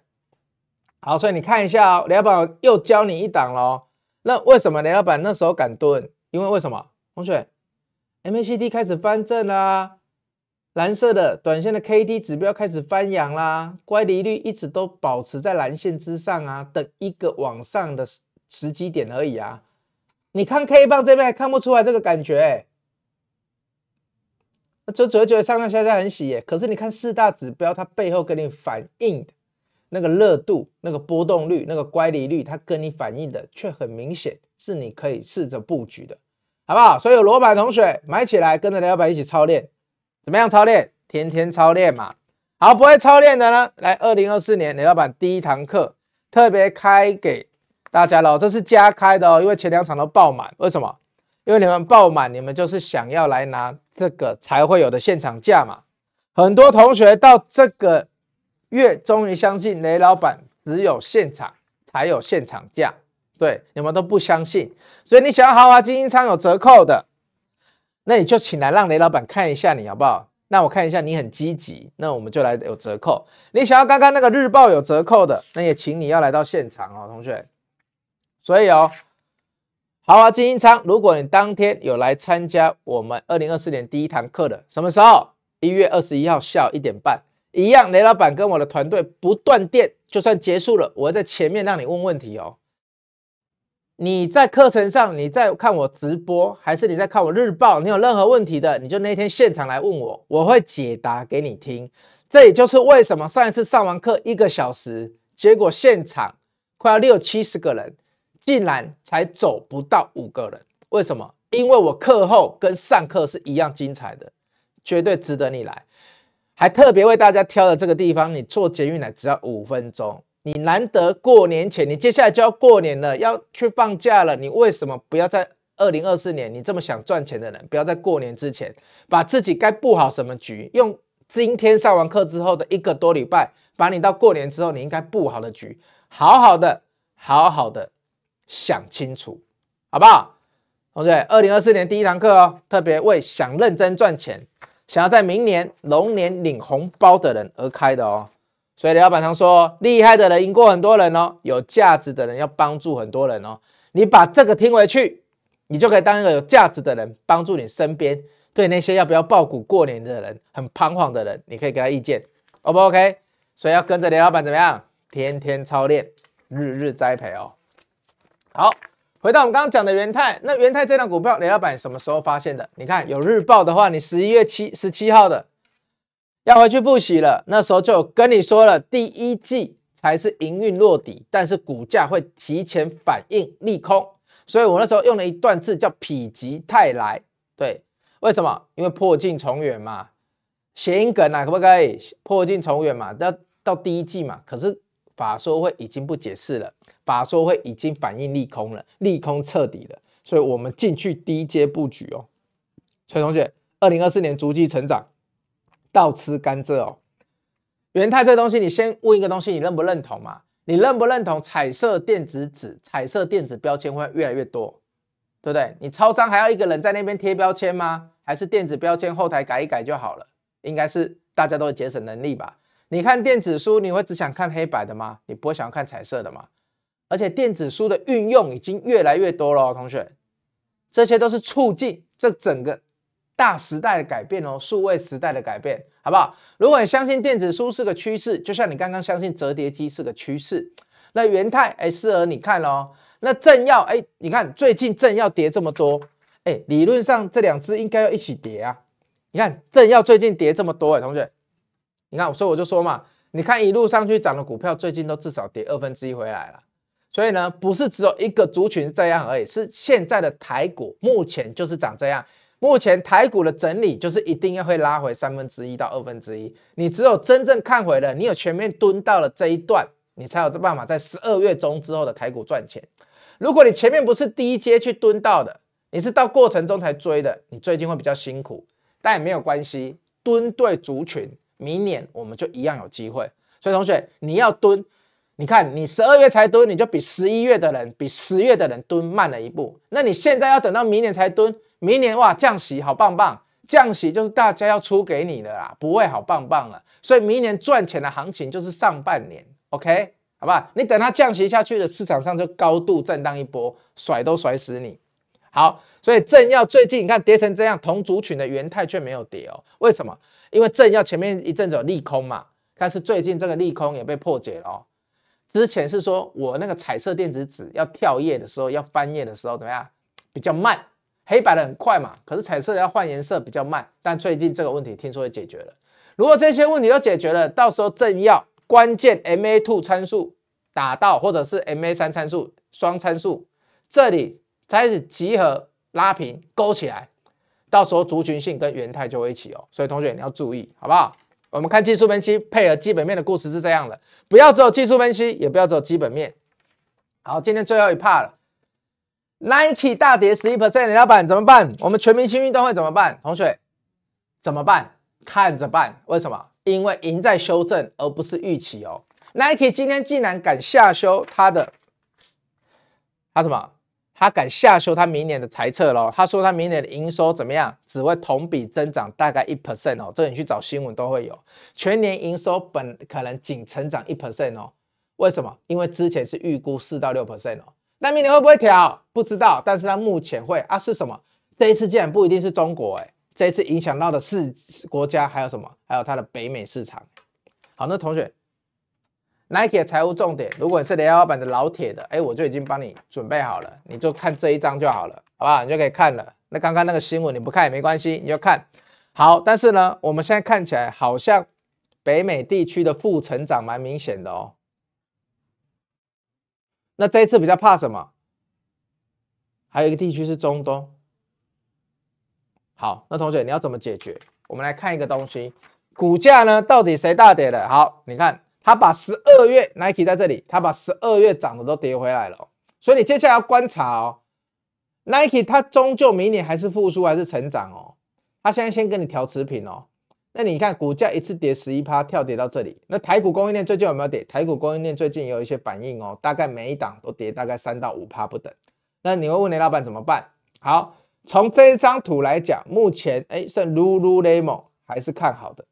好，所以你看一下哦，梁老板又教你一档喽。那为什么梁老板那时候敢蹲？因为为什么？同学，MACD 开始翻正啦，蓝色的短线的 k d 指标开始翻阳啦，乖离率一直都保持在蓝线之上啊，等一个往上的时机点而已啊。你看 K 棒这边看不出来这个感觉，那就只会觉得上上下下很喜耶。可是你看四大指标，它背后跟你反映的那个热度、那个波动率、那个乖离率，它跟你反映的却很明显，是你可以试着布局的，好不好？所以罗板同学买起来，跟着雷老板一起操练，怎么样操练？天天操练嘛。好，不会操练的呢，来二零二四年雷老板第一堂课特别开给。大家喽，这是加开的哦，因为前两场都爆满。为什么？因为你们爆满，你们就是想要来拿这个才会有的现场价嘛。很多同学到这个月终于相信雷老板，只有现场才有现场价。对，你们都不相信，所以你想要豪华精英仓有折扣的，那你就请来让雷老板看一下你好不好？那我看一下你很积极，那我们就来有折扣。你想要刚刚那个日报有折扣的，那也请你要来到现场哦，同学。所以哦，豪华精英仓！如果你当天有来参加我们二零二四年第一堂课的，什么时候？一月二十一号下午一点半，一样。雷老板跟我的团队不断电，就算结束了，我在前面让你问问题哦。你在课程上，你在看我直播，还是你在看我日报？你有任何问题的，你就那天现场来问我，我会解答给你听。这也就是为什么上一次上完课一个小时，结果现场快要六七十个人。竟然才走不到五个人，为什么？因为我课后跟上课是一样精彩的，绝对值得你来。还特别为大家挑了这个地方，你坐捷运来只要五分钟。你难得过年前，你接下来就要过年了，要去放假了。你为什么不要在二零二四年？你这么想赚钱的人，不要在过年之前把自己该布好什么局。用今天上完课之后的一个多礼拜，把你到过年之后你应该布好的局，好好的，好好的。想清楚，好不好？同学，二零二四年第一堂课哦，特别为想认真赚钱、想要在明年龙年领红包的人而开的哦。所以，雷老板常说，厉害的人赢过很多人哦，有价值的人要帮助很多人哦。你把这个听回去，你就可以当一个有价值的人，帮助你身边对那些要不要爆股过年的人很彷徨的人，你可以给他意见，O 不 OK？所以要跟着雷老板怎么样？天天操练，日日栽培哦。好，回到我们刚刚讲的元泰，那元泰这档股票，雷老板什么时候发现的？你看有日报的话，你十一月七十七号的，要回去复习了。那时候就跟你说了，第一季才是营运落底，但是股价会提前反应利空，所以我那时候用了一段字叫“否极泰来”。对，为什么？因为破镜重圆嘛，谐音梗啊，可不可以？破镜重圆嘛，到到第一季嘛，可是法说会已经不解释了。法说会已经反映利空了，利空彻底了，所以我们进去低阶布局哦。崔同学，二零二四年逐级成长，倒吃甘蔗哦。元泰这东西，你先问一个东西，你认不认同嘛？你认不认同彩色电子纸、彩色电子标签会越来越多，对不对？你超商还要一个人在那边贴标签吗？还是电子标签后台改一改就好了？应该是大家都有节省能力吧？你看电子书，你会只想看黑白的吗？你不会想要看彩色的吗？而且电子书的运用已经越来越多了，哦，同学，这些都是促进这整个大时代的改变哦，数位时代的改变，好不好？如果你相信电子书是个趋势，就像你刚刚相信折叠机是个趋势，那元泰哎思合你看哦，那正要哎你看最近正要跌这么多，哎，理论上这两只应该要一起跌啊，你看正要最近跌这么多哎，同学，你看，所以我就说嘛，你看一路上去涨的股票，最近都至少跌二分之一回来了。所以呢，不是只有一个族群这样而已，是现在的台股目前就是长这样。目前台股的整理就是一定要会拉回三分之一到二分之一。你只有真正看回了，你有全面蹲到了这一段，你才有这办法在十二月中之后的台股赚钱。如果你前面不是低阶去蹲到的，你是到过程中才追的，你最近会比较辛苦，但也没有关系，蹲对族群，明年我们就一样有机会。所以同学，你要蹲。你看，你十二月才蹲，你就比十一月的人，比十月的人蹲慢了一步。那你现在要等到明年才蹲，明年哇降息好棒棒，降息就是大家要出给你的啦，不会好棒棒了。所以明年赚钱的行情就是上半年，OK？好吧，你等它降息下去了，市场上就高度震荡一波，甩都甩死你。好，所以正要最近你看跌成这样，同族群的元泰却没有跌哦，为什么？因为正要前面一阵子有利空嘛，但是最近这个利空也被破解了。哦。之前是说，我那个彩色电子纸要跳页的时候，要翻页的时候怎么样，比较慢，黑白的很快嘛。可是彩色的要换颜色比较慢。但最近这个问题听说也解决了。如果这些问题都解决了，到时候正要关键 MA two 参数打到，或者是 MA 三参数双参数这里开始集合拉平勾起来，到时候族群性跟元态就会一起哦。所以同学你要注意，好不好？我们看技术分析配合基本面的故事是这样的，不要走技术分析，也不要走基本面。好，今天最后一 part 了，Nike 大跌十一 percent 板怎么办？我们全明星运动会怎么办？同学怎么办？看着办。为什么？因为赢在修正，而不是预期哦。Nike 今天竟然敢下修它的，它什么？他敢下修他明年的财测喽？他说他明年的营收怎么样？只会同比增长大概一 percent 哦，这个你去找新闻都会有。全年营收本可能仅成长一 percent 哦，为什么？因为之前是预估四到六 percent 哦。那明年会不会调？不知道。但是他目前会啊是什么？这一次竟然不一定是中国哎，这一次影响到的是国家还有什么？还有它的北美市场。好，那同学。Nike 的财务重点，如果你是雷老板的老铁的，哎，我就已经帮你准备好了，你就看这一张就好了，好不好？你就可以看了。那刚刚那个新闻你不看也没关系，你就看好。但是呢，我们现在看起来好像北美地区的负成长蛮明显的哦。那这一次比较怕什么？还有一个地区是中东。好，那同学你要怎么解决？我们来看一个东西，股价呢到底谁大跌的？好，你看。他把十二月 Nike 在这里，他把十二月涨的都跌回来了，所以你接下来要观察哦，Nike 它终究明年还是复苏还是成长哦，它现在先跟你调持平哦。那你看股价一次跌十一趴，跳跌到这里，那台股供应链最近有没有跌？台股供应链最近有一些反应哦，大概每一档都跌大概三到五趴不等。那你会问雷老板怎么办？好，从这一张图来讲，目前哎，像 Lululemon 还是看好的。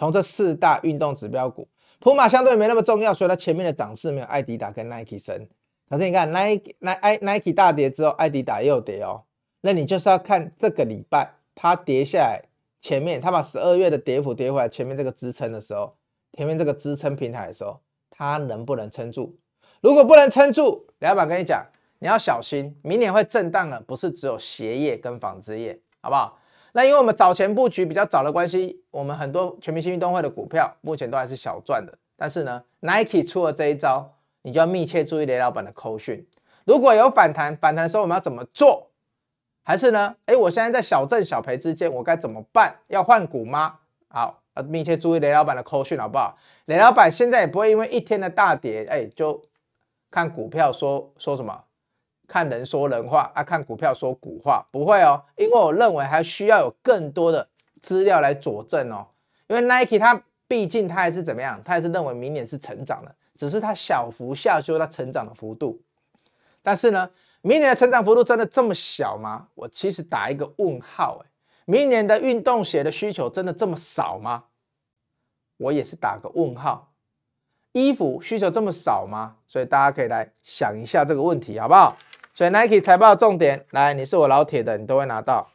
从这四大运动指标股，普马相对没那么重要，所以它前面的涨势没有艾迪达跟 Nike 深。可是你看 Nike Nike 大跌之后，艾迪达又跌哦，那你就是要看这个礼拜它跌下来，前面它把十二月的跌幅跌回来，前面这个支撑的时候，前面这个支撑平台的时候，它能不能撑住？如果不能撑住，老板跟你讲，你要小心，明年会震荡的，不是只有鞋业跟纺织业，好不好？那因为我们早前布局比较早的关系，我们很多全明星运动会的股票目前都还是小赚的。但是呢，Nike 出了这一招，你就要密切注意雷老板的口讯。如果有反弹，反弹的时候我们要怎么做？还是呢？哎，我现在在小挣小赔之间，我该怎么办？要换股吗？好，要密切注意雷老板的口讯，好不好？雷老板现在也不会因为一天的大跌，哎，就看股票说说什么。看人说人话啊，看股票说股话，不会哦，因为我认为还需要有更多的资料来佐证哦。因为 Nike 它毕竟它还是怎么样，它还是认为明年是成长的，只是它小幅下修它成长的幅度。但是呢，明年的成长幅度真的这么小吗？我其实打一个问号哎。明年的运动鞋的需求真的这么少吗？我也是打个问号。衣服需求这么少吗？所以大家可以来想一下这个问题，好不好？所以 Nike 财报重点来，你是我老铁的，你都会拿到。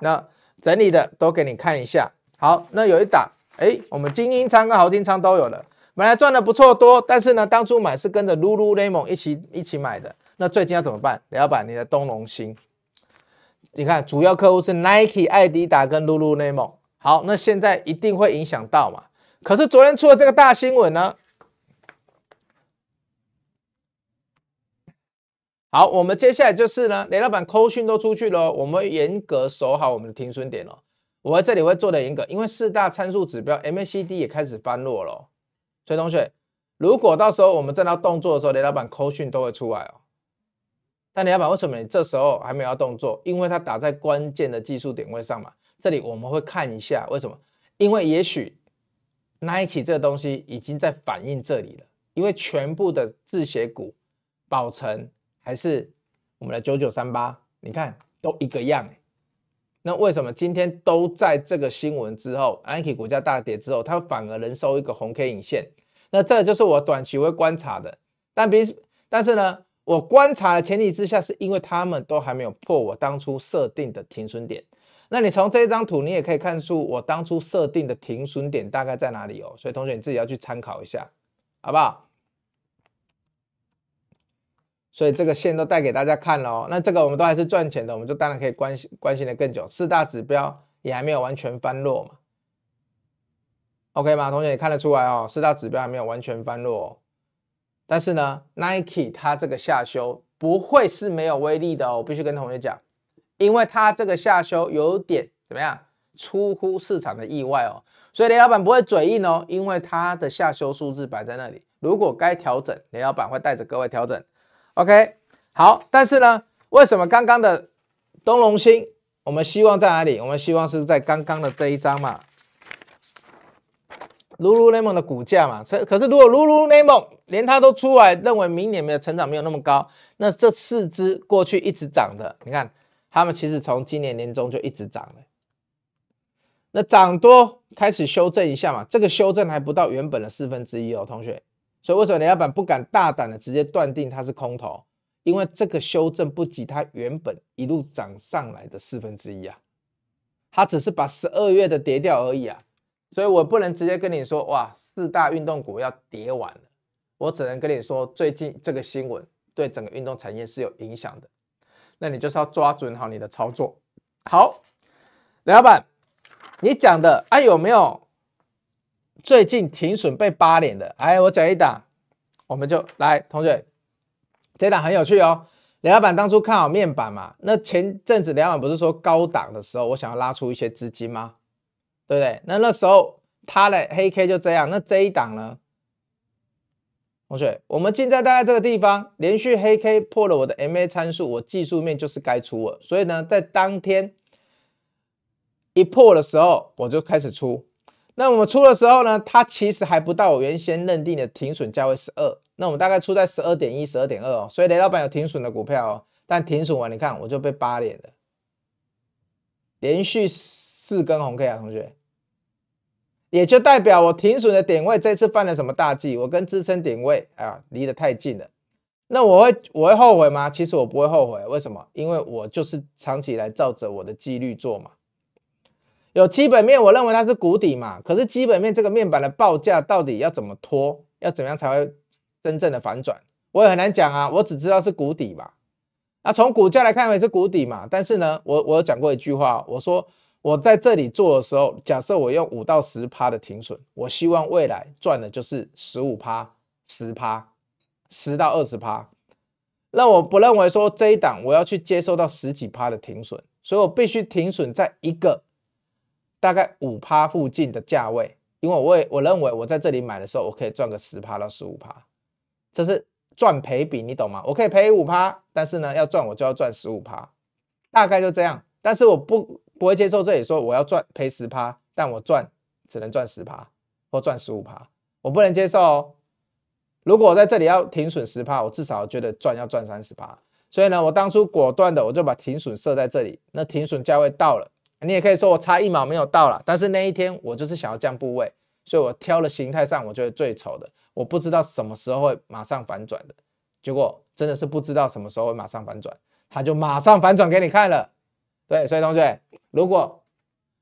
那整理的都给你看一下。好，那有一档，哎，我们精英仓跟豪金仓都有了，本来赚的不错多，但是呢，当初买是跟着 Lulu Lemon 一起一起买的。那最近要怎么办？李老板，你的东龙星，你看主要客户是 Nike、艾迪达跟 Lulu Lemon。好，那现在一定会影响到嘛？可是昨天出了这个大新闻呢？好，我们接下来就是呢，雷老板扣讯都出去了，我们严格守好我们的停损点了，我在这里会做的严格，因为四大参数指标 MACD 也开始翻落了，所以同学，如果到时候我们再到动作的时候，雷老板扣讯都会出来哦。但雷老板为什么你这时候还没有要动作？因为它打在关键的技术点位上嘛。这里我们会看一下为什么，因为也许 Nike 这个东西已经在反映这里了，因为全部的制鞋股、宝存。还是我们的九九三八，你看都一个样。那为什么今天都在这个新闻之后安 n k e 大跌之后，它反而能收一个红 K 影线？那这就是我短期会观察的。但比但是呢，我观察的前提之下，是因为他们都还没有破我当初设定的停损点。那你从这张图，你也可以看出我当初设定的停损点大概在哪里哦。所以同学你自己要去参考一下，好不好？所以这个线都带给大家看哦。那这个我们都还是赚钱的，我们就当然可以关心关心的更久。四大指标也还没有完全翻落嘛，OK 吗？同学也看得出来哦，四大指标还没有完全翻落，但是呢，Nike 它这个下修不会是没有威力的哦，我必须跟同学讲，因为它这个下修有点怎么样，出乎市场的意外哦。所以雷老板不会嘴硬哦，因为它的下修数字摆在那里，如果该调整，雷老板会带着各位调整。OK，好，但是呢，为什么刚刚的东龙兴，我们希望在哪里？我们希望是在刚刚的这一张嘛，Lululemon 的股价嘛。可可是，如果 Lululemon 连它都出来认为明年没有成长，没有那么高，那这四只过去一直涨的，你看，他们其实从今年年中就一直涨了。那涨多开始修正一下嘛，这个修正还不到原本的四分之一哦，同学。所以为什么梁老板不敢大胆的直接断定它是空头？因为这个修正不及它原本一路涨上来的四分之一啊，它只是把十二月的跌掉而已啊。所以我不能直接跟你说哇，四大运动股要跌完了，我只能跟你说最近这个新闻对整个运动产业是有影响的。那你就是要抓准好你的操作。好，梁老板，你讲的啊有没有？最近停损被扒脸的，哎，我讲一档，我们就来，同学，这一档很有趣哦。梁老板当初看好面板嘛，那前阵子梁老板不是说高档的时候，我想要拉出一些资金吗？对不对？那那时候他的黑 K 就这样，那这一档呢？同学，我们现在大概这个地方，连续黑 K 破了我的 M A 参数，我技术面就是该出了，所以呢，在当天一破的时候，我就开始出。那我们出的时候呢，它其实还不到我原先认定的停损价位十二。那我们大概出在十二点一、十二点二哦。所以雷老板有停损的股票哦，但停损完你看我就被扒脸了，连续四根红 K 啊，同学，也就代表我停损的点位这次犯了什么大忌？我跟支撑点位啊离得太近了。那我会我会后悔吗？其实我不会后悔，为什么？因为我就是长期来照着我的纪律做嘛。有基本面，我认为它是谷底嘛。可是基本面这个面板的报价到底要怎么拖，要怎样才会真正的反转，我也很难讲啊。我只知道是谷底嘛。那从股价来看也是谷底嘛。但是呢，我我有讲过一句话，我说我在这里做的时候，假设我用五到十趴的停损，我希望未来赚的就是十五趴、十趴、十到二十趴。那我不认为说这一档我要去接受到十几趴的停损，所以我必须停损在一个。大概五趴附近的价位，因为我也我认为我在这里买的时候，我可以赚个十趴到十五趴，这是赚赔比，你懂吗？我可以赔五趴，但是呢要赚我就要赚十五趴，大概就这样。但是我不不会接受这里说我要赚赔十趴，但我赚只能赚十趴或赚十五趴，我不能接受。哦。如果我在这里要停损十趴，我至少觉得赚要赚三十趴。所以呢，我当初果断的我就把停损设在这里，那停损价位到了。你也可以说我差一毛没有到了，但是那一天我就是想要降部位，所以我挑了形态上我觉得最丑的，我不知道什么时候会马上反转的结果，真的是不知道什么时候会马上反转，他就马上反转给你看了。对，所以同学，如果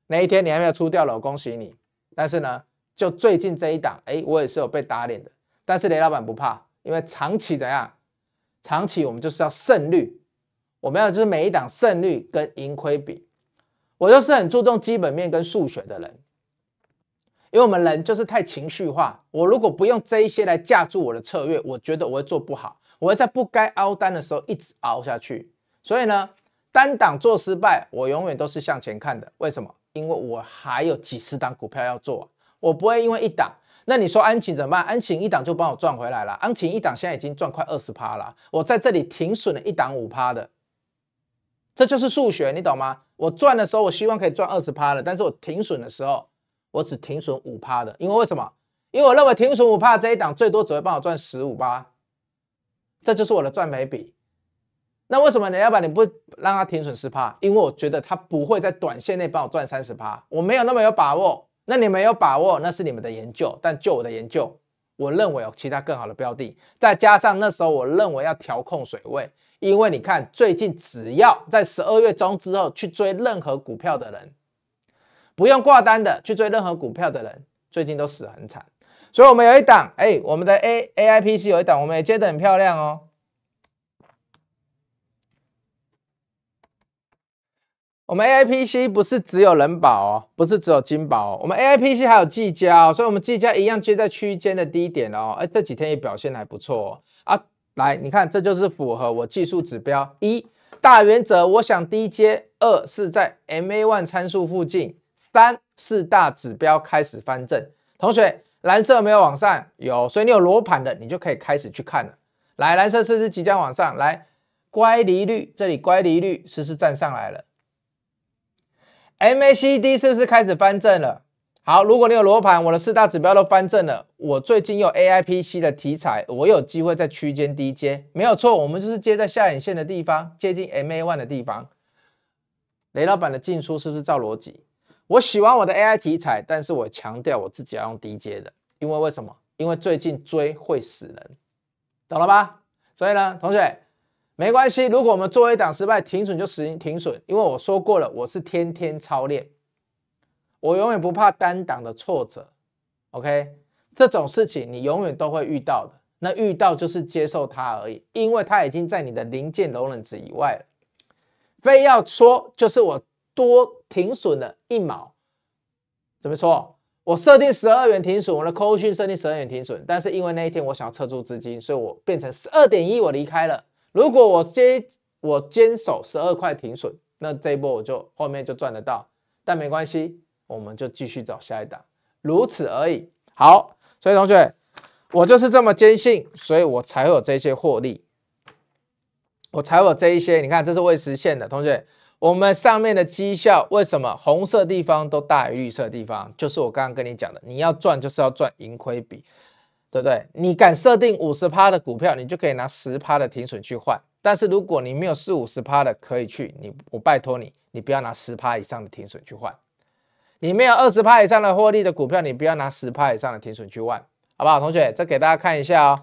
那一天你还没有出掉了，恭喜你。但是呢，就最近这一档，哎，我也是有被打脸的。但是雷老板不怕，因为长期怎样？长期我们就是要胜率，我们要就是每一档胜率跟盈亏比。我就是很注重基本面跟数学的人，因为我们人就是太情绪化。我如果不用这一些来架住我的策略，我觉得我会做不好，我会在不该熬单的时候一直熬下去。所以呢，单档做失败，我永远都是向前看的。为什么？因为我还有几十档股票要做，我不会因为一档。那你说安晴怎么办？安晴一档就帮我赚回来了，安晴一档现在已经赚快二十趴了，我在这里停损了一档五趴的。这就是数学，你懂吗？我赚的时候，我希望可以赚二十趴的，但是我停损的时候，我只停损五趴的，因为为什么？因为我认为停损五趴这一档最多只会帮我赚十五趴，这就是我的赚赔比。那为什么你要把你不让它停损十趴？因为我觉得它不会在短线内帮我赚三十趴，我没有那么有把握。那你没有把握，那是你们的研究。但就我的研究，我认为有其他更好的标的，再加上那时候我认为要调控水位。因为你看，最近只要在十二月中之后去追任何股票的人，不用挂单的去追任何股票的人，最近都死很惨。所以，我们有一档，哎，我们的 A A I P C 有一档，我们也接的很漂亮哦。我们 A I P C 不是只有人保哦，不是只有金保，我们 A I P C 还有技嘉、哦，所以我们技嘉一样接在区间的低点哦。哎，这几天也表现还不错啊。来，你看，这就是符合我技术指标一大原则。我想低阶，二是，在 MA one 参数附近，三四大指标开始翻正。同学，蓝色没有往上，有，所以你有罗盘的，你就可以开始去看了。来，蓝色是不是即将往上？来，乖离率这里乖离率是不是站上来了？MACD 是不是开始翻正了？好，如果你有罗盘，我的四大指标都翻正了。我最近有 A I P C 的题材，我有机会在区间低接，没有错。我们就是接在下影线的地方，接近 M A one 的地方。雷老板的进出是不是照逻辑？我喜欢我的 A I 题材，但是我强调我自己要用低接的，因为为什么？因为最近追会死人，懂了吧？所以呢，同学没关系，如果我们做一档失败，停损就死行停损，因为我说过了，我是天天操练。我永远不怕单档的挫折，OK？这种事情你永远都会遇到的。那遇到就是接受它而已，因为它已经在你的零件容忍值以外了。非要说就是我多停损了一毛，怎么说？我设定十二元停损，我的扣讯设定十二元停损，但是因为那一天我想要撤出资金，所以我变成十二点一，我离开了。如果我接我坚守十二块停损，那这波我就后面就赚得到。但没关系。我们就继续找下一档，如此而已。好，所以同学，我就是这么坚信，所以我才会有这些获利，我才有这一些。你看，这是未实现的，同学，我们上面的绩效为什么红色地方都大于绿色地方？就是我刚刚跟你讲的，你要赚就是要赚盈亏比，对不对？你敢设定五十趴的股票，你就可以拿十趴的停损去换。但是如果你没有四五十趴的可以去，你我拜托你，你不要拿十趴以上的停损去换。你没有二十趴以上的获利的股票，你不要拿十趴以上的停损去玩，好不好？同学，再给大家看一下哦。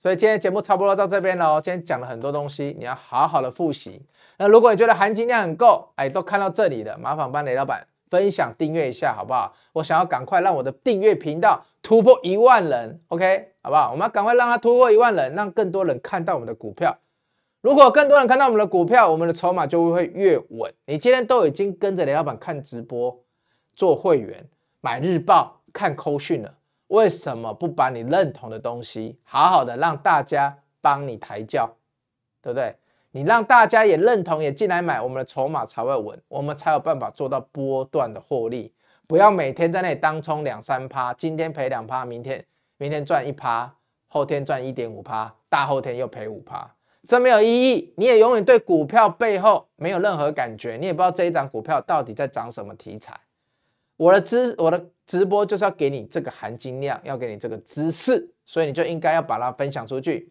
所以今天节目差不多到这边哦，今天讲了很多东西，你要好好的复习。那如果你觉得含金量很够，哎，都看到这里的，麻烦帮雷老板分享订阅一下，好不好？我想要赶快让我的订阅频道突破一万人，OK，好不好？我们要赶快让它突破一万人，让更多人看到我们的股票。如果更多人看到我们的股票，我们的筹码就会越稳。你今天都已经跟着雷老板看直播。做会员买日报看扣讯了，为什么不把你认同的东西好好的让大家帮你抬轿，对不对？你让大家也认同，也进来买，我们的筹码才会稳，我们才有办法做到波段的获利。不要每天在那里当冲两三趴，今天赔两趴，明天明天赚一趴，后天赚一点五趴，大后天又赔五趴，这没有意义。你也永远对股票背后没有任何感觉，你也不知道这一涨股票到底在涨什么题材。我的知，我的直播就是要给你这个含金量，要给你这个知识，所以你就应该要把它分享出去。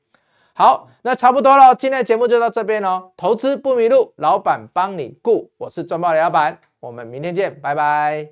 好，那差不多了，今天的节目就到这边喽。投资不迷路，老板帮你顾，我是专报李老板，我们明天见，拜拜。